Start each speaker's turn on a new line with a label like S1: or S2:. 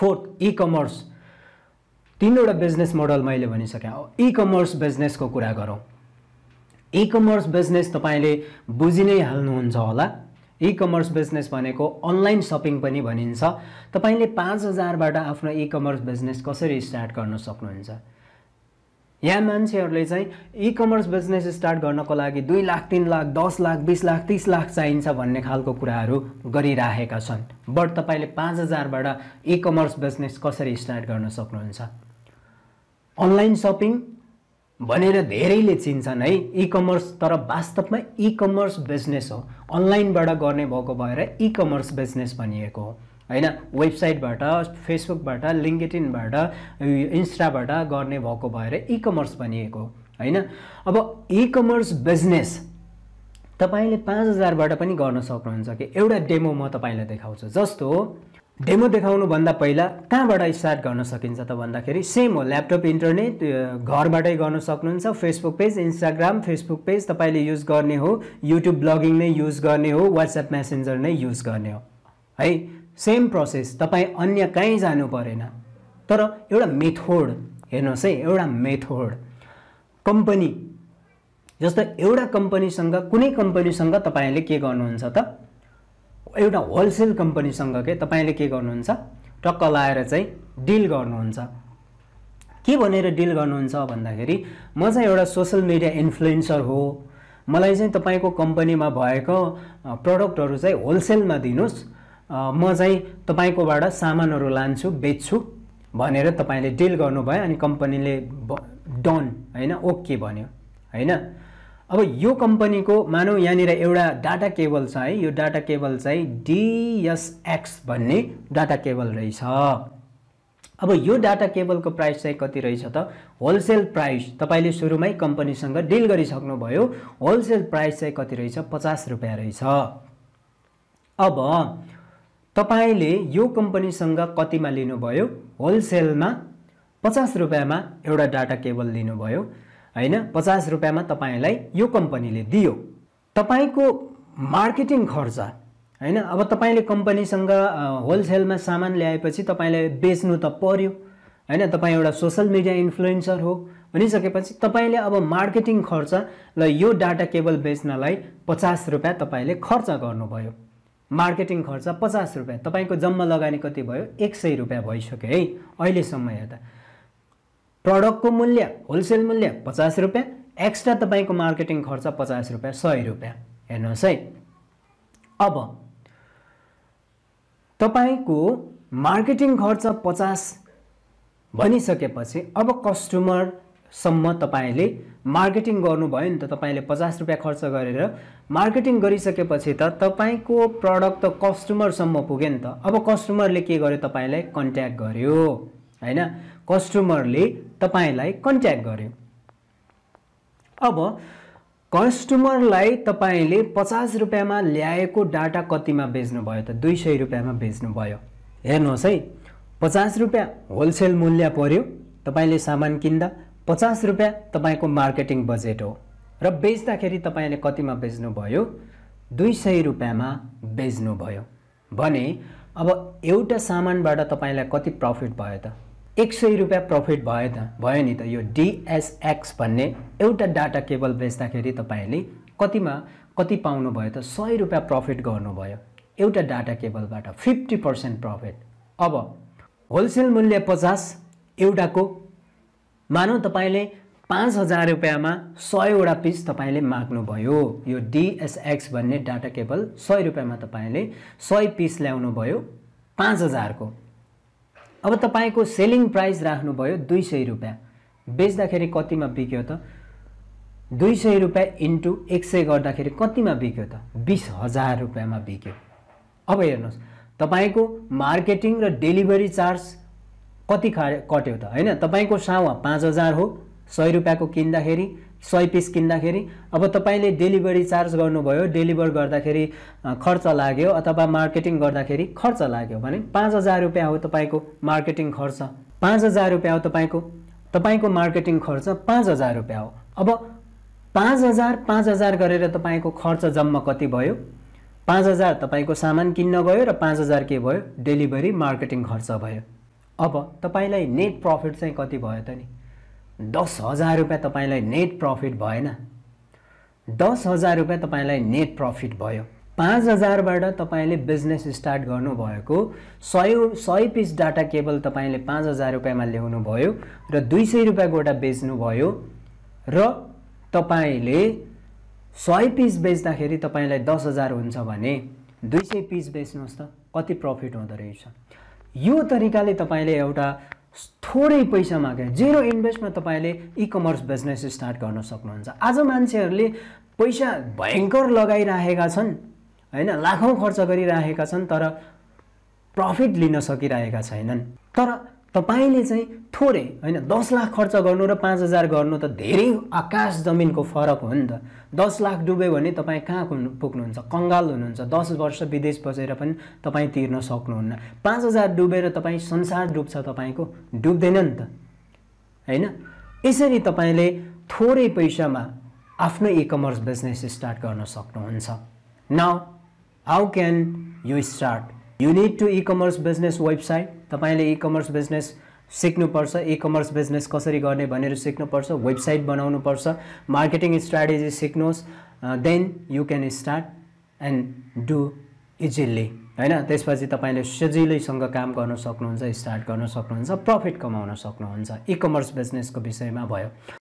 S1: fourth e commerce तिनवटा business model मैले भनिसकेँ इ कमर्स बिजनेसको कुरा गरौँ इ कमर्स बिजनेस तपाईँले बुझि नै हाल्नुहुन्छ होला इ कमर्स बिजनेस भनेको अनलाइन सपिङ पनि भनिन्छ तपाईँले पाँच हजारबाट आफ्नो इ कमर्स बिजनेस कसरी स्टार्ट गर्न सक्नुहुन्छ यहाँ मान्छेहरूले चाहिँ इ कमर्स बिजनेस स्टार्ट गर्नको लागि दुई लाख तिन लाख दस लाख बिस लाख तिस लाख चाहिन्छ भन्ने खालको कुराहरू गरिराखेका छन् बट तपाईँले पाँच हजारबाट इ कमर्स बिजनेस कसरी स्टार्ट गर्न सक्नुहुन्छ अनलाइन सपिङ भनेर धेरैले चिन्छन् है इ कमर्स तर वास्तवमा इ कमर्स बिजनेस हो अनलाइनबाट गर्ने भएको भएर इ कमर्स बिजनेस भनिएको हो होइन वेबसाइटबाट फेसबुकबाट लिङ्केटिनबाट इन्स्टाबाट गर्ने भएको भएर इ कमर्स भनिएको होइन अब इ कमर्स बिजनेस तपाईँले पाँच हजारबाट पनि गर्न सक्नुहुन्छ कि एउटा डेमो म तपाईँलाई देखाउँछु जस्तो डेमो देखाउनुभन्दा पहिला कहाँबाट स्टार्ट गर्न सकिन्छ त भन्दाखेरि सेम हो ल्यापटप इन्टरनेट घरबाटै गर्न सक्नुहुन्छ Facebook page Instagram Facebook page तपाईँले युज गर्ने हो युट्युब ब्लगिङ नै युज गर्ने हो वाट्सएप मेसेन्जर नै युज गर्ने हो है सेम प्रोसेस तपाईँ अन्य कहीँ जानु परेन तर एउटा मेथोड हेर्नुहोस् है एउटा मेथोड कम्पनी जस्तो एउटा कम्पनीसँग कुनै कम्पनीसँग तपाईँले के गर्नुहुन्छ त एउटा होलसेल कम्पनीसँग के तपाईँले के गर्नुहुन्छ टक्क लाएर चाहिँ डिल गर्नुहुन्छ के भनेर डिल गर्नुहुन्छ भन्दाखेरि म चाहिँ एउटा सोसल मिडिया इन्फ्लुएन्सर हो मलाई चाहिँ तपाईँको कम्पनीमा भएको प्रडक्टहरू चाहिँ होलसेलमा दिनुहोस् म चाहिँ तपाईँकोबाट सामानहरू लान्छु बेच्छु भनेर तपाईँले डिल गर्नुभयो अनि कम्पनीले डन होइन ओके भन्यो होइन अब यो कम्पनीको मानौँ यहाँनिर एउटा डाटा केबल छ है यो डाटा केबल चाहिँ डिएसएक्स भन्ने डाटा केबल रहेछ अब यो डाटा केबलको प्राइस चाहिँ कति रहेछ त होलसेल प्राइस तपाईँले सुरुमै कम्पनीसँग डिल गरिसक्नुभयो होलसेल प्राइस चाहिँ कति रहेछ पचास रुपियाँ रहेछ अब तपाईँले यो कम्पनीसँग कतिमा लिनुभयो होलसेलमा पचास रुपियाँमा एउटा डाटा केबल लिनुभयो होइन पचास रुपियाँमा तपाईँलाई यो कम्पनीले दियो तपाईँको मार्केटिङ खर्च होइन अब तपाईँले कम्पनीसँग होलसेलमा सामान ल्याएपछि तपाईँलाई बेच्नु त पर्यो होइन तपाईँ एउटा सोसल मिडिया इन्फ्लुएन्सर हो भनिसकेपछि तपाईँले अब मार्केटिङ खर्च र यो डाटा केबल बेच्नलाई पचास रुपियाँ तपाईँले खर्च गर्नुभयो मार्केटिङ खर्च पचास रुपियाँ तपाईँको जम्मा लगानी कति भयो एक सय रुपियाँ भइसक्यो है अहिलेसम्म हेर्दा प्रडक्टको मूल्य होलसेल मूल्य पचास रुपियाँ एक्स्ट्रा तपाईँको मार्केटिङ खर्च पचास रुपियाँ सय रुपियाँ हेर्नुहोस् है अब तपाईँको मार्केटिङ खर्च पचास भनिसकेपछि अब कस्टमर सम्म तपाईँले मार्केटिङ गर्नुभयो नि त तपाईँले पचास रुपियाँ खर्च गरेर मार्केटिङ गरिसकेपछि त तपाईँको प्रडक्ट त कस्टमरसम्म पुग्यो नि त अब कस्टमरले के गर्यो तपाईँलाई कन्ट्याक्ट गर्यो होइन कस्टमरले तपाईँलाई कन्ट्याक्ट गर्यो अब कस्टमरलाई तपाईँले पचास रुपियाँमा ल्याएको डाटा कतिमा बेच्नुभयो त दुई सय रुपियाँमा बेच्नुभयो हेर्नुहोस् है पचास रुपियाँ होलसेल मूल्य पऱ्यो तपाईँले सामान किन्दा पचास रुपियाँ तपाईँको मार्केटिङ बजेट हो र बेच्दाखेरि तपाईँले कतिमा बेच्नुभयो दुई सय रुपियाँमा बेच्नुभयो भने अब एउटा सामानबाट तपाईँलाई कति प्रफिट भयो त एक सय रुपियाँ प्रफिट भयो त भयो नि त यो डिएसएक्स भन्ने एउटा डाटा केबल बेच्दाखेरि तपाईँले कतिमा कति पाउनुभयो त सय रुपियाँ प्रफिट गर्नुभयो एउटा डाटा केबलबाट फिफ्टी पर्सेन्ट प्रफिट अब होलसेल मूल्य पचास एउटाको मानौ तपाईँले पाँच हजार रुपियाँमा सयवटा पिस तपाईँले माग्नुभयो यो डिएसएक्स भन्ने डाटा केबल सय रुपियाँमा तपाईँले सय पिस ल्याउनुभयो पाँच हजारको अब तपाईँको सेलिङ प्राइस राख्नुभयो दुई सय रुपियाँ बेच्दाखेरि कतिमा बिक्यो त दुई सय रुपियाँ इन्टु एक सय गर्दाखेरि कतिमा बिक्यो त बिस हजार रुपियाँमा बिक्यो अब हेर्नुहोस् तपाईँको मार्केटिङ र डेलिभरी चार्ज कति खा कट्यो त होइन तपाईँको सावा पाँच हजार हो सय रुपियाँको किन्दाखेरि सय पिस किन्दाखेरि अब तपाईँले डेलिभरी चार्ज गर्नुभयो डेलिभर गर्दाखेरि खर्च लाग्यो अथवा मार्केटिङ गर्दाखेरि खर्च लाग्यो भने पाँच हजार रुपियाँ हो तपाईँको मार्केटिङ खर्च पाँच हजार रुपियाँ हो तपाईँको तपाईँको मार्केटिङ खर्च पाँच हजार रुपियाँ हो अब पाँच हजार पाँच हजार गरेर तपाईँको खर्च जम्मा कति भयो पाँच हजार तपाईँको सामान किन्न गयो र पाँच हजार के भयो डेलिभरी मार्केटिङ खर्च भयो अब तपाईँलाई नेट प्रफिट चाहिँ कति भयो त नि दस हजार रुपियाँ तपाईँलाई नेट प्रफिट भएन दस हजार रुपियाँ तपाईँलाई नेट प्रफिट भयो पाँच हजारबाट तपाईँले बिजनेस स्टार्ट गर्नुभएको सय सय पिस डाटा केबल तपाईँले पाँच हजार रुपियाँमा ल्याउनुभयो र दुई सय रुपियाँ गोटा बेच्नुभयो र तपाईँले सय पिस बेच्दाखेरि तपाईँलाई दस हजार हुन्छ भने दुई सय पिस बेच्नुहोस् त कति प्रफिट हुँदो रहेछ यो तरिकाले तपाईँले एउटा थोरै पैसामा क्या जेरो इन्भेस्टमा तपाईँले कमर्स बिजनेस स्टार्ट गर्न सक्नुहुन्छ आज मान्छेहरूले पैसा भयङ्कर लगाइराखेका छन् होइन लाखौँ खर्च गरिराखेका छन् तर प्रफिट लिन सकिरहेका छैनन् तर तपाईँले चाहिँ थोरै होइन दस लाख खर्च गर्नु र पाँच हजार गर्नु त धेरै आकाश जमिनको फरक हो नि त दस लाख डुब्यो भने तपाईँ कहाँ पुग्नुहुन्छ कङ्गाल हुनुहुन्छ दस वर्ष विदेश बसेर पनि तपाईँ तिर्न सक्नुहुन्न पाँच हजार डुबेर तपाईँ संसार डुब्छ तपाईँको डुब्दैन नि त होइन यसरी तपाईँले थोरै पैसामा आफ्नो कमर्स बिजनेस स्टार्ट गर्न सक्नुहुन्छ now how can you start you need to commerce business website तपाईँले इ कमर्स बिजनेस सिक्नुपर्छ इ कमर्स बिजनेस कसरी गर्ने भनेर सिक्नुपर्छ वेबसाइट बनाउनुपर्छ मार्केटिङ स्ट्राटेजी सिक्नुहोस् then you can start and do easily होइन त्यसपछि तपाईँले सजिलैसँग काम गर्न सक्नुहुन्छ स्टार्ट गर्न सक्नुहुन्छ प्रफिट कमाउन सक्नुहुन्छ इ कमर्स बिजनेसको विषयमा भयो